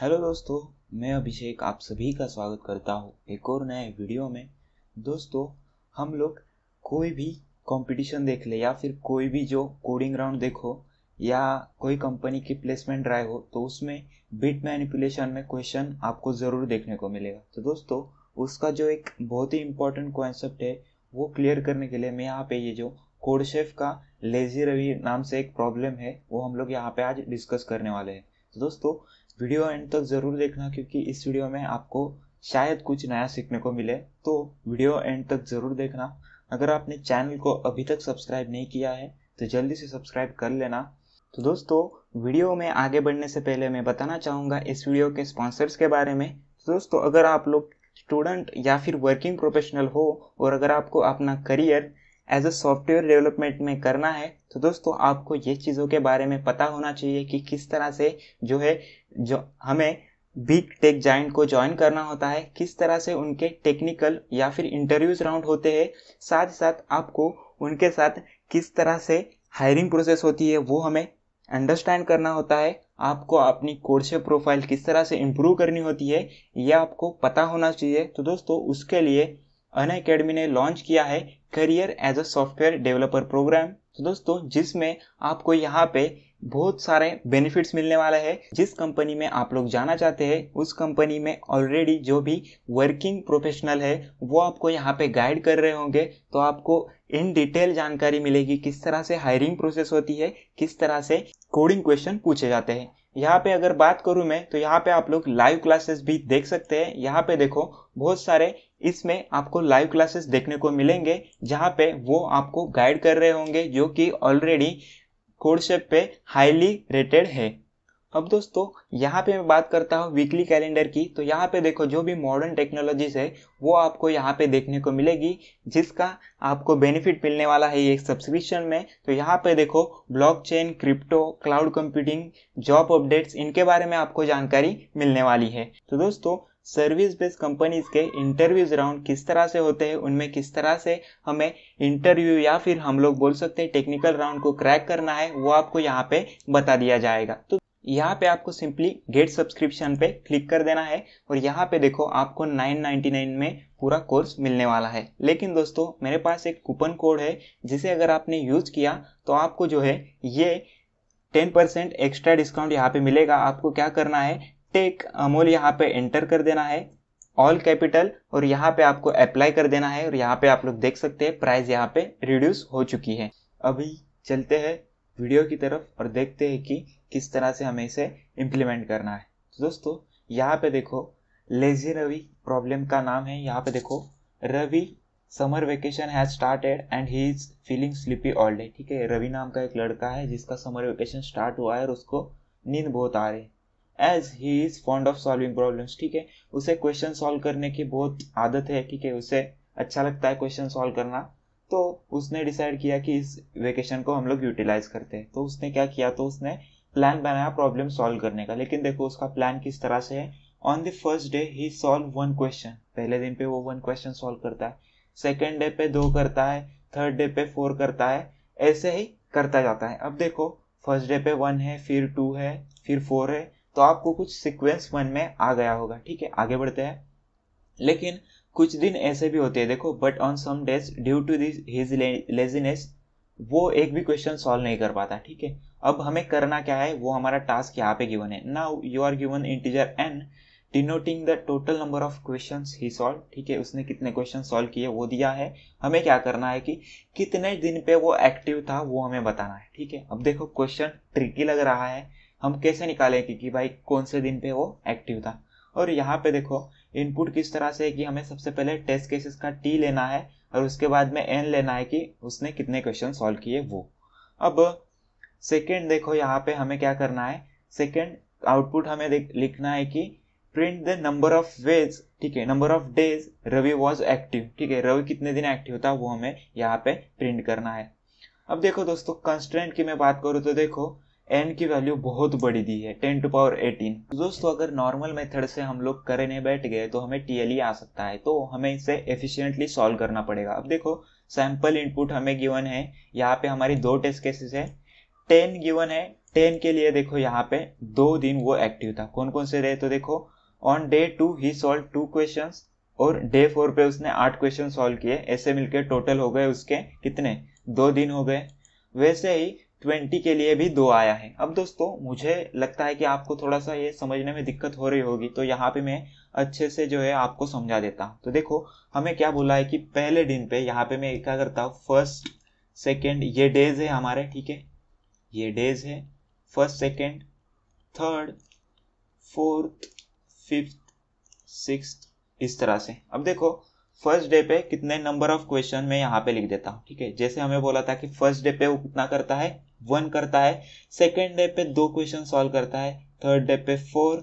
hello दोस्तों मैं अभिषेक आप सभी का स्वागत करता हूँ एक और नए वीडियो में दोस्तों हम लोग कोई भी कंपटीशन देख ले या फिर कोई भी जो कोडिंग राउंड देखो या कोई कंपनी की प्लेसमेंट ड्राइव हो तो उसमें बिट मैनिपुलेशन में क्वेश्चन आपको ज़रूर देखने को मिलेगा तो दोस्तों उसका जो एक बहुत ही इम्पोर्टेंट कॉन्सेप्ट है वो क्लियर करने के लिए मैं यहाँ पे ये जो कोडशेफ का लेजी रवि नाम से एक प्रॉब्लम है वो हम लोग यहाँ पे आज डिस्कस करने वाले हैं तो दोस्तों वीडियो एंड तक ज़रूर देखना क्योंकि इस वीडियो में आपको शायद कुछ नया सीखने को मिले तो वीडियो एंड तक ज़रूर देखना अगर आपने चैनल को अभी तक सब्सक्राइब नहीं किया है तो जल्दी से सब्सक्राइब कर लेना तो दोस्तों वीडियो में आगे बढ़ने से पहले मैं बताना चाहूँगा इस वीडियो के स्पॉन्सर्स के बारे में तो दोस्तों अगर आप लोग स्टूडेंट या फिर वर्किंग प्रोफेशनल हो और अगर आपको अपना career as a software development में करना है तो दोस्तों आपको ये चीज़ों के बारे में पता होना चाहिए कि किस तरह से जो है जो हमें बिग टेक जाइंट को ज्वाइन करना होता है किस तरह से उनके टेक्निकल या फिर इंटरव्यूज राउंड होते हैं साथ ही साथ आपको उनके साथ किस तरह से हायरिंग प्रोसेस होती है वो हमें अंडरस्टैंड करना होता है आपको अपनी कोर्स प्रोफाइल किस तरह से इम्प्रूव करनी होती है यह आपको पता होना चाहिए तो दोस्तों उसके लिए अन अकेडमी ने लॉन्च किया है career as a software developer program तो दोस्तों जिसमें आपको यहाँ पे बहुत सारे बेनिफिट्स मिलने वाला है जिस कंपनी में आप लोग जाना चाहते हैं उस कंपनी में ऑलरेडी जो भी वर्किंग प्रोफेशनल है वो आपको यहाँ पे गाइड कर रहे होंगे तो आपको इन डिटेल जानकारी मिलेगी किस तरह से हायरिंग प्रोसेस होती है किस तरह से कोडिंग क्वेश्चन पूछे जाते हैं यहाँ पे अगर बात करूँ मैं तो यहाँ पे आप लोग लाइव क्लासेस भी देख सकते हैं यहाँ पे देखो बहुत सारे इसमें आपको लाइव क्लासेस देखने को मिलेंगे जहाँ पे वो आपको गाइड कर रहे होंगे जो कि ऑलरेडी कोडशेप पे हाईली रेटेड है अब दोस्तों यहाँ पे मैं बात करता हूँ वीकली कैलेंडर की तो यहाँ पे देखो जो भी मॉडर्न टेक्नोलॉजीज है वो आपको यहाँ पे देखने को मिलेगी जिसका आपको बेनिफिट मिलने वाला है ये सब्सक्रिप्शन में तो यहाँ पे देखो blockchain crypto cloud computing job updates इनके बारे में आपको जानकारी मिलने वाली है तो दोस्तों सर्विस बेस्ड कंपनीज के इंटरव्यूज राउंड किस तरह से होते हैं उनमें किस तरह से हमें इंटरव्यू या फिर हम लोग बोल सकते हैं टेक्निकल राउंड को क्रैक करना है वो आपको यहाँ पे बता दिया जाएगा तो यहाँ पे आपको सिंपली गेट सब्सक्रिप्शन पे क्लिक कर देना है और यहाँ पे देखो आपको 999 में पूरा कोर्स मिलने वाला है लेकिन दोस्तों मेरे पास एक कूपन कोड है जिसे अगर आपने यूज किया तो आपको जो है ये 10% एक्स्ट्रा डिस्काउंट यहाँ पे मिलेगा आपको क्या करना है टेक अमोल यहाँ पे एंटर कर देना है ऑल कैपिटल और यहाँ पे आपको अप्लाई कर देना है और यहाँ पे आप लोग देख सकते हैं प्राइस यहाँ पे रिड्यूस हो चुकी है अभी चलते हैं वीडियो की तरफ और देखते हैं कि किस तरह से हमें इसे इम्प्लीमेंट करना है तो दोस्तों यहाँ पे देखो लेजी रवि प्रॉब्लम का नाम है यहाँ पे देखो Ravi summer vacation has started and he is feeling sleepy all day ठीक है रवि नाम का एक लड़का है जिसका समर वेकेशन स्टार्ट हुआ है और उसको नींद बहुत आ रही है as he is fond of solving problems ठीक है उसे क्वेश्चन सॉल्व करने की बहुत आदत है ठीक है उसे अच्छा लगता है क्वेश्चन सॉल्व करना तो उसने डिसाइड किया कि इस वेकेशन को हम लोग यूटिलाइज करते हैं तो उसने क्या किया तो उसने प्लान बनाया प्रॉब्लम सॉल्व करने का लेकिन देखो उसका प्लान किस तरह से है on the first day he solve one question पहले दिन पे वो वन क्वेश्चन सॉल्व करता है सेकेंड डे पे दो करता है थर्ड डे पे फोर करता है ऐसे ही करता जाता है अब देखो फर्स्ट डे पे वन है फिर टू है फिर फोर है तो आपको कुछ सिक्वेंस वन में आ गया होगा ठीक है आगे बढ़ते हैं लेकिन कुछ दिन ऐसे भी होते हैं देखो but on some days due to this his laziness वो एक भी क्वेश्चन सॉल्व नहीं कर पाता ठीक है अब हमें करना क्या है वो हमारा टास्क यहाँ पे गिवन है now you are given integer N denoting the total number of question he solve ठीक है उसने कितने क्वेश्चन सॉल्व किए वो दिया है हमें क्या करना है कि कितने दिन पे वो एक्टिव था वो हमें बताना है ठीक है अब देखो क्वेश्चन ट्रिकी लग रहा है हम कैसे निकालेंगे कि, कि भाई कौन से दिन पे वो एक्टिव था और यहाँ पे देखो इनपुट किस तरह से है कि हमें सबसे पहले टेस्ट केसेस का टी लेना है और उसके बाद में एन लेना है कि उसने कितने क्वेश्चन सॉल्व किए वो अब सेकेंड देखो यहाँ पे हमें क्या करना है सेकेंड आउटपुट हमें लिखना है कि print the number of ways ठीक है number of days Ravi was active ठीक है रवि कितने दिन एक्टिव था वो हमें यहाँ पे प्रिंट करना है अब देखो दोस्तों कंस्टेंट की मैं बात करूँ तो देखो एन की वैल्यू बहुत बड़ी दी है टेन टू पावर एटीन दोस्तों अगर नॉर्मल मेथड से हम लोग करने बैठ गए तो हमें टी आ सकता है तो हमें इसे एफिशियंटली सॉल्व करना पड़ेगा अब देखो सैम्पल इनपुट हमें गिवन है यहाँ पे हमारी दो टेस्ट केसेस है टेन गिवन है टेन के लिए देखो यहाँ पे दो दिन वो एक्टिव था कौन कौन से रहे तो देखो on day two he solve two question और डे फोर पे उसने आठ क्वेश्चन सॉल्व किए ऐसे मिलकर टोटल हो गए उसके कितने दो दिन हो गए वैसे ही ट्वेंटी के लिए भी दो आया है अब दोस्तों मुझे लगता है कि आपको थोड़ा सा ये समझने में दिक्कत हो रही होगी तो यहाँ पे मैं अच्छे से जो है आपको समझा देता हूँ तो देखो हमें क्या बोला है कि पहले दिन पे यहाँ पे मैं क्या करता हूँ फर्स्ट सेकेंड ये डेज है हमारे ठीक है ये डेज है first second third fourth fifth six इस तरह से अब देखो फर्स्ट डे पे कितने नंबर ऑफ क्वेश्चन मैं यहाँ पे लिख देता हूँ ठीक है जैसे हमें बोला था कि फर्स्ट डे पे वो कितना करता है वन करता है सेकेंड डे पे दो क्वेश्चन सॉल्व करता है थर्ड डे पे फोर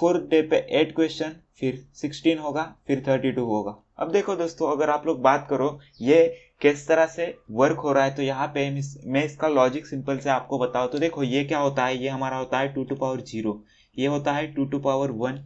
फोर्थ डे पे एट क्वेश्चन फिर सिक्सटीन होगा फिर थर्टी टू होगा अब देखो दोस्तों अगर आप लोग बात करो ये किस तरह से वर्क हो रहा है तो यहाँ पे मैं इसका लॉजिक सिंपल से आपको बताऊँ तो देखो ये क्या होता है ये हमारा होता है टू टू पावर जीरो ये होता है टू टू पावर वन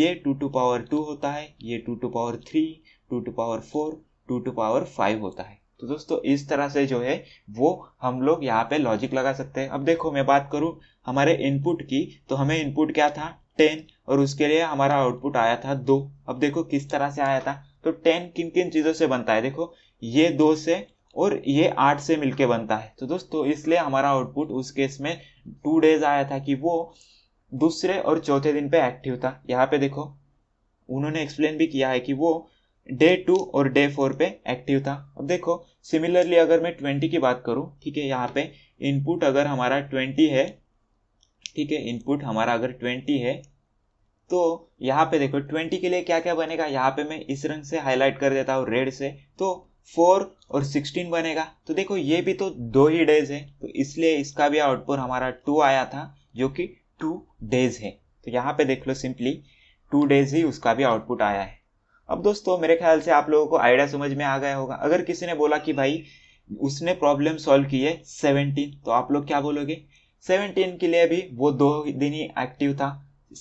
ये टू टू पावर टू होता है ये two to power three two to power four two to power five होता है तो दोस्तों इस तरह से जो है वो हम लोग यहाँ पे लॉजिक लगा सकते हैं अब देखो मैं बात करूँ हमारे इनपुट की तो हमें इनपुट क्या था टेन और उसके लिए हमारा आउटपुट आया था दो अब देखो किस तरह से आया था तो टेन किन किन चीज़ों से बनता है देखो ये दो से और ये आठ से मिलके बनता है तो दोस्तों इसलिए हमारा आउटपुट उस केस में टू डेज आया था कि वो दूसरे और चौथे दिन पे एक्टिव था यहाँ पे देखो उन्होंने एक्सप्लेन भी किया है कि वो डे टू और डे फोर पे एक्टिव था अब देखो सिमिलरली अगर मैं ट्वेंटी की बात करूँ ठीक है यहाँ पे इनपुट अगर हमारा ट्वेंटी है ठीक है इनपुट हमारा अगर ट्वेंटी है तो यहाँ पे देखो ट्वेंटी के लिए क्या क्या बनेगा यहाँ पे मैं इस रंग से हाईलाइट कर देता हूँ रेड से तो फोर और सिक्सटीन बनेगा तो देखो ये भी तो दो ही डेज है तो इसलिए इसका भी आउटपुट हमारा टू आया था जो कि टू डेज है तो यहाँ पे देख लो सिंपली टू डेज ही उसका भी आउटपुट आया है अब दोस्तों मेरे ख्याल से आप लोगों को आइडिया समझ में आ गया होगा अगर किसी ने बोला कि भाई उसने प्रॉब्लम सॉल्व की है सेवनटीन तो आप लोग क्या बोलोगे सेवनटीन के लिए भी वो दो दिन ही एक्टिव था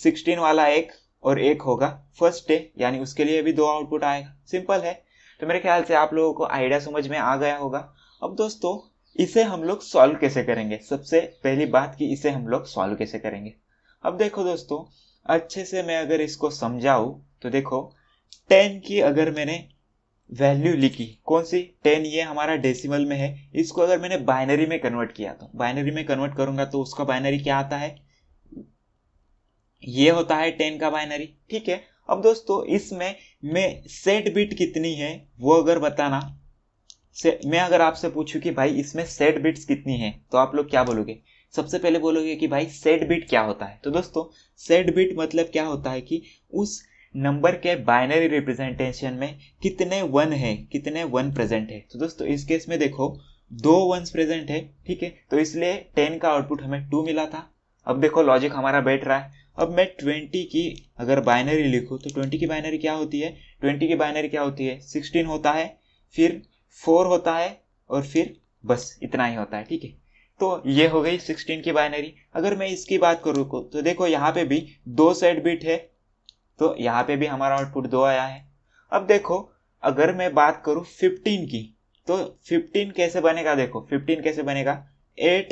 सिक्सटीन वाला एक और एक होगा फर्स्ट डे यानी उसके लिए भी दो आउटपुट आएगा सिंपल है तो मेरे ख्याल से आप लोगों को आइडिया समझ में आ गया होगा अब दोस्तों इसे हम लोग सॉल्व कैसे करेंगे सबसे पहली बात कि इसे हम लोग सॉल्व कैसे करेंगे अब देखो दोस्तों अच्छे से मैं अगर इसको समझाऊँ तो देखो टेन की अगर मैंने वैल्यू लिखी कौन सी टेन ये हमारा डेसिमल में है इसको अगर मैंने बाइनरी में कन्वर्ट किया तो बाइनरी में कन्वर्ट करूंगा तो उसका बाइनरी क्या आता है ये होता है टेन का बाइनरी ठीक है अब दोस्तों इसमें मैं सेट बिट कितनी है वो अगर बताना से मैं अगर आपसे पूछूं कि भाई इसमें सेट बिट्स कितनी है तो आप लोग क्या बोलोगे सबसे पहले बोलोगे कि भाई सेट बिट क्या होता है तो दोस्तों सेट बिट मतलब क्या होता है कि उस नंबर के बाइनरी रिप्रेजेंटेशन में कितने वन है कितने वन प्रेजेंट है तो दोस्तों इस केस में देखो दो वंस प्रेजेंट है ठीक है तो इसलिए टेन का आउटपुट हमें टू मिला था अब देखो लॉजिक हमारा बैठ रहा है अब मैं ट्वेंटी की अगर बाइनरी लिखूँ तो ट्वेंटी की बाइनरी क्या होती है ट्वेंटी की बाइनरी क्या होती है सिक्सटीन होता है फिर फोर होता है और फिर बस इतना ही होता है ठीक है तो ये हो गई सिक्सटीन की बाइनरी अगर मैं इसकी बात करूँ तो देखो यहाँ पे भी दो सेट बिट है तो यहाँ पे भी हमारा आउटपुट दो आया है अब देखो अगर मैं बात करूँ फिफ्टीन की तो फिफ्टीन कैसे बनेगा देखो फिफ्टीन कैसे बनेगा एट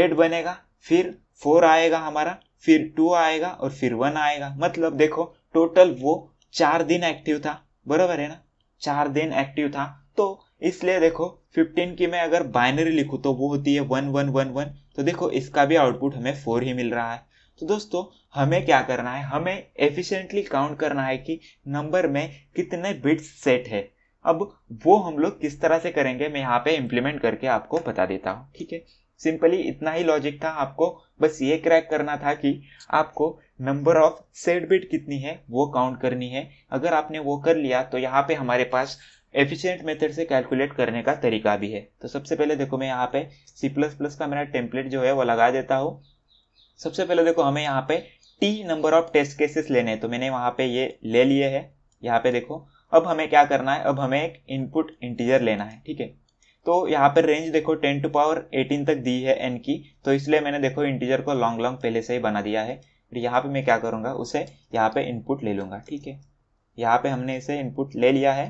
एट बनेगा फिर फोर आएगा हमारा फिर टू आएगा और फिर वन आएगा मतलब देखो टोटल वो चार दिन एक्टिव था बराबर है ना चार दिन एक्टिव था तो इसलिए देखो 15 की मैं अगर बाइनरी लिखूँ तो वो होती है वन वन वन वन तो देखो इसका भी आउटपुट हमें फोर ही मिल रहा है तो दोस्तों हमें क्या करना है हमें एफिशिएंटली काउंट करना है कि नंबर में कितने बिट्स सेट है अब वो हम लोग किस तरह से करेंगे मैं यहाँ पे इम्प्लीमेंट करके आपको बता देता हूँ ठीक है सिंपली इतना ही लॉजिक था आपको बस ये क्रैक करना था कि आपको नंबर ऑफ सेट बिट कितनी है वो काउंट करनी है अगर आपने वो कर लिया तो यहाँ पे हमारे पास एफिशिएंट मेथड से कैलकुलेट करने का तरीका भी है तो सबसे पहले देखो मैं यहाँ पे सी प्लस प्लस का मेरा टेम्पलेट जो है वो लगा देता हूँ सबसे पहले देखो हमें यहाँ पे T number of test cases लेने हैं तो मैंने वहां पे ये ले लिए है यहाँ पे देखो अब हमें क्या करना है अब हमें एक इनपुट इंटीजर लेना है ठीक है तो यहाँ पर रेंज देखो टेन टू पावर एटीन तक दी है एन की तो इसलिए मैंने देखो इंटीजर को लॉन्ग लॉन्ग पहले से ही बना दिया है फिर यहाँ पे मैं क्या करूँगा उसे यहाँ पे इनपुट ले लूँगा ठीक है यहाँ पे हमने इसे इनपुट ले लिया है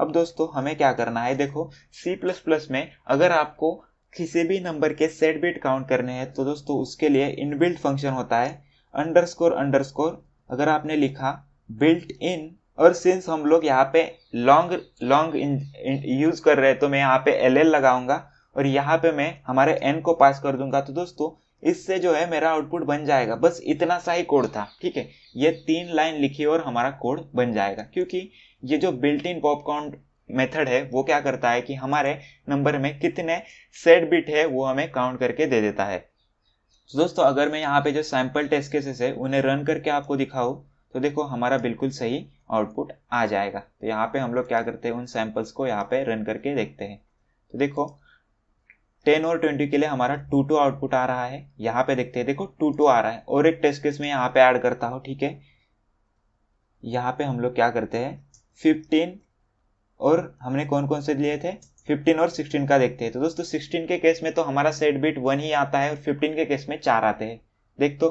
अब दोस्तों हमें क्या करना है देखो सी प्लस प्लस में अगर आपको किसी भी नंबर के सेट बिट काउंट करने हैं तो दोस्तों उसके लिए इनबिल्ट फंक्शन होता है अंडरस्कोर अंडरस्कोर अगर आपने लिखा बिल्ट इन और सिंस हम लोग यहाँ पे लॉन्ग लॉन्ग यूज कर रहे हैं तो मैं यहाँ पे एल एल लगाऊंगा और यहाँ पे मैं हमारे एन को पास कर दूंगा तो दोस्तों इससे जो है मेरा आउटपुट बन जाएगा बस इतना सा ही कोड था ठीक है ये तीन लाइन लिखी और हमारा कोड बन जाएगा क्योंकि ये जो बिल्ट इन पॉपकॉर्न मेथड है वो क्या करता है कि हमारे नंबर में कितने सेट बिट है वो हमें काउंट करके दे देता है तो दोस्तों अगर मैं यहाँ पे जो सैम्पल टेस्ट केसेस है उन्हें रन करके आपको दिखाऊँ तो देखो हमारा बिल्कुल सही आउटपुट आ जाएगा तो यहाँ पे हम लोग क्या करते हैं उन सैम्पल्स को यहाँ पे रन करके देखते हैं तो देखो 10 और 20 के लिए हमारा टू टू आउटपुट आ रहा है यहाँ पे देखते हैं देखो टू टू आ रहा है और एक टेस्ट केस में यहाँ पे ऐड करता हूँ ठीक है यहाँ पे हम लोग क्या करते हैं 15 और हमने कौन कौन से लिए थे 15 और 16 का देखते हैं तो दोस्तों 16 के केस में तो हमारा सेट बीट वन ही आता है और 15 के केस में चार आते हैं देख तो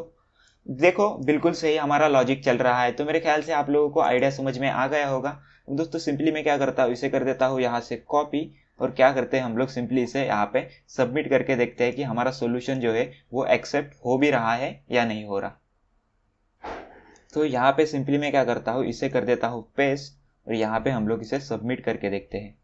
देखो बिल्कुल सही हमारा लॉजिक चल रहा है तो मेरे ख्याल से आप लोगों को आइडिया समझ में आ गया होगा दोस्तों सिंपली मैं क्या करता हूँ इसे कर देता हूँ यहाँ से कॉपी और क्या करते हैं हम लोग सिंपली इसे यहाँ पे सबमिट करके देखते हैं कि हमारा सोल्यूशन जो है वो एक्सेप्ट हो भी रहा है या नहीं हो रहा तो यहाँ पे सिंपली मैं क्या करता हूँ इसे कर देता हूँ पेस्ट और यहाँ पे हम लोग इसे सबमिट करके देखते हैं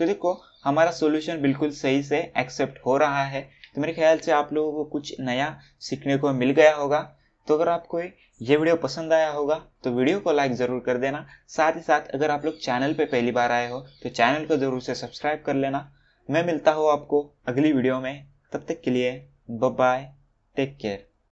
तो देखो हमारा सोल्यूशन बिल्कुल सही से एक्सेप्ट हो रहा है तो मेरे ख्याल से आप लोगों को कुछ नया सीखने को मिल गया होगा तो अगर आपको ये वीडियो पसंद आया होगा तो वीडियो को लाइक ज़रूर कर देना साथ ही साथ अगर आप लोग चैनल पे पहली बार आए हो तो चैनल को ज़रूर से सब्सक्राइब कर लेना मैं मिलता हूँ आपको अगली वीडियो में तब तक के लिए बाय टेक केयर